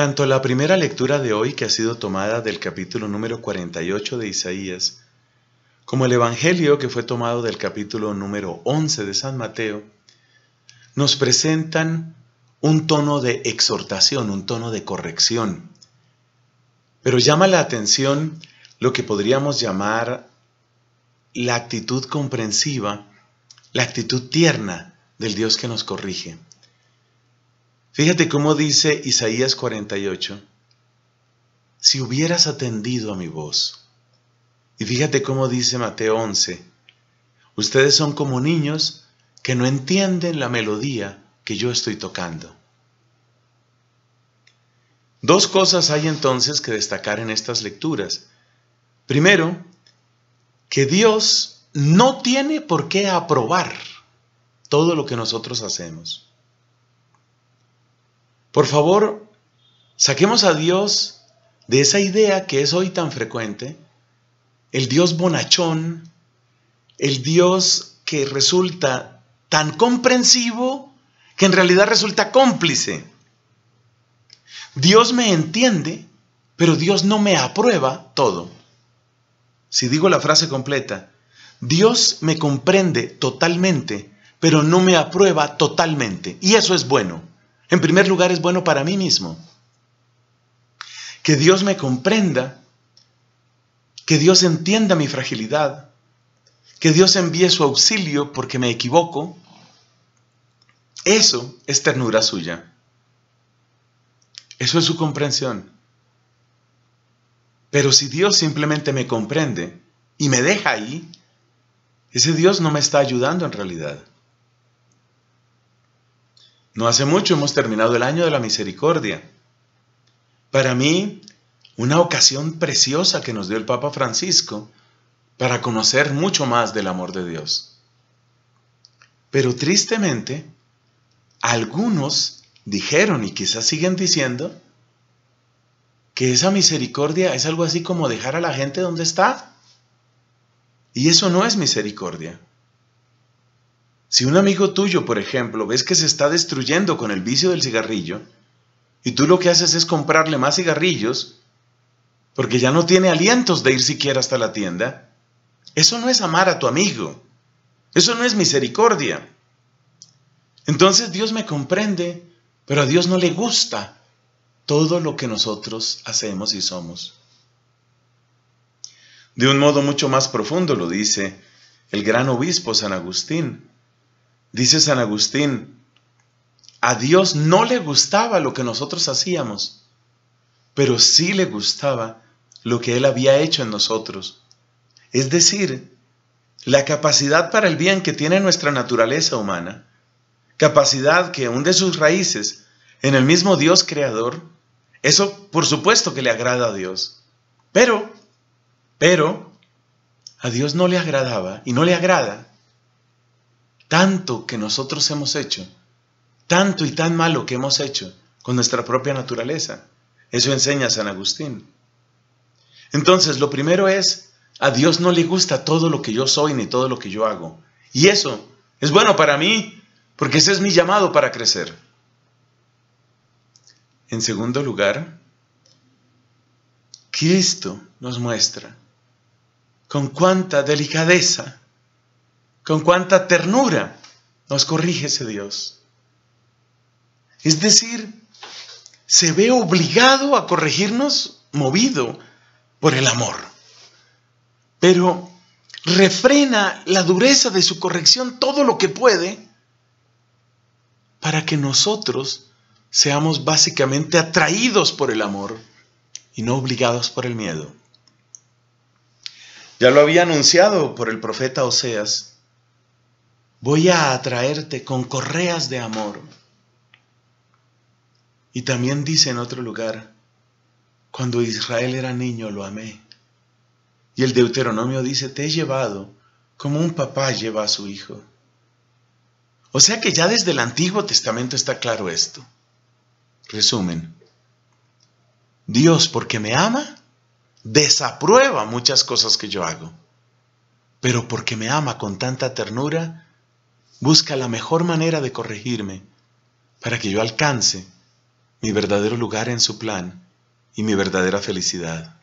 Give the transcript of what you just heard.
Tanto la primera lectura de hoy, que ha sido tomada del capítulo número 48 de Isaías, como el Evangelio, que fue tomado del capítulo número 11 de San Mateo, nos presentan un tono de exhortación, un tono de corrección. Pero llama la atención lo que podríamos llamar la actitud comprensiva, la actitud tierna del Dios que nos corrige. Fíjate cómo dice Isaías 48, si hubieras atendido a mi voz. Y fíjate cómo dice Mateo 11, ustedes son como niños que no entienden la melodía que yo estoy tocando. Dos cosas hay entonces que destacar en estas lecturas. Primero, que Dios no tiene por qué aprobar todo lo que nosotros hacemos. Por favor, saquemos a Dios de esa idea que es hoy tan frecuente, el Dios bonachón, el Dios que resulta tan comprensivo que en realidad resulta cómplice. Dios me entiende, pero Dios no me aprueba todo. Si digo la frase completa, Dios me comprende totalmente, pero no me aprueba totalmente. Y eso es bueno. En primer lugar, es bueno para mí mismo. Que Dios me comprenda, que Dios entienda mi fragilidad, que Dios envíe su auxilio porque me equivoco. Eso es ternura suya. Eso es su comprensión. Pero si Dios simplemente me comprende y me deja ahí, ese Dios no me está ayudando en realidad. No hace mucho hemos terminado el año de la misericordia. Para mí, una ocasión preciosa que nos dio el Papa Francisco para conocer mucho más del amor de Dios. Pero tristemente, algunos dijeron y quizás siguen diciendo que esa misericordia es algo así como dejar a la gente donde está. Y eso no es misericordia. Si un amigo tuyo, por ejemplo, ves que se está destruyendo con el vicio del cigarrillo, y tú lo que haces es comprarle más cigarrillos, porque ya no tiene alientos de ir siquiera hasta la tienda, eso no es amar a tu amigo, eso no es misericordia. Entonces Dios me comprende, pero a Dios no le gusta todo lo que nosotros hacemos y somos. De un modo mucho más profundo lo dice el gran obispo San Agustín Dice San Agustín, a Dios no le gustaba lo que nosotros hacíamos, pero sí le gustaba lo que Él había hecho en nosotros. Es decir, la capacidad para el bien que tiene nuestra naturaleza humana, capacidad que hunde sus raíces en el mismo Dios creador, eso por supuesto que le agrada a Dios. Pero, pero, a Dios no le agradaba y no le agrada tanto que nosotros hemos hecho, tanto y tan malo que hemos hecho con nuestra propia naturaleza. Eso enseña San Agustín. Entonces, lo primero es, a Dios no le gusta todo lo que yo soy ni todo lo que yo hago. Y eso es bueno para mí, porque ese es mi llamado para crecer. En segundo lugar, Cristo nos muestra con cuánta delicadeza con cuánta ternura nos corrige ese Dios. Es decir, se ve obligado a corregirnos movido por el amor. Pero refrena la dureza de su corrección todo lo que puede para que nosotros seamos básicamente atraídos por el amor y no obligados por el miedo. Ya lo había anunciado por el profeta Oseas, voy a atraerte con correas de amor. Y también dice en otro lugar, cuando Israel era niño lo amé. Y el Deuteronomio dice, te he llevado como un papá lleva a su hijo. O sea que ya desde el Antiguo Testamento está claro esto. Resumen, Dios porque me ama, desaprueba muchas cosas que yo hago, pero porque me ama con tanta ternura, busca la mejor manera de corregirme para que yo alcance mi verdadero lugar en su plan y mi verdadera felicidad.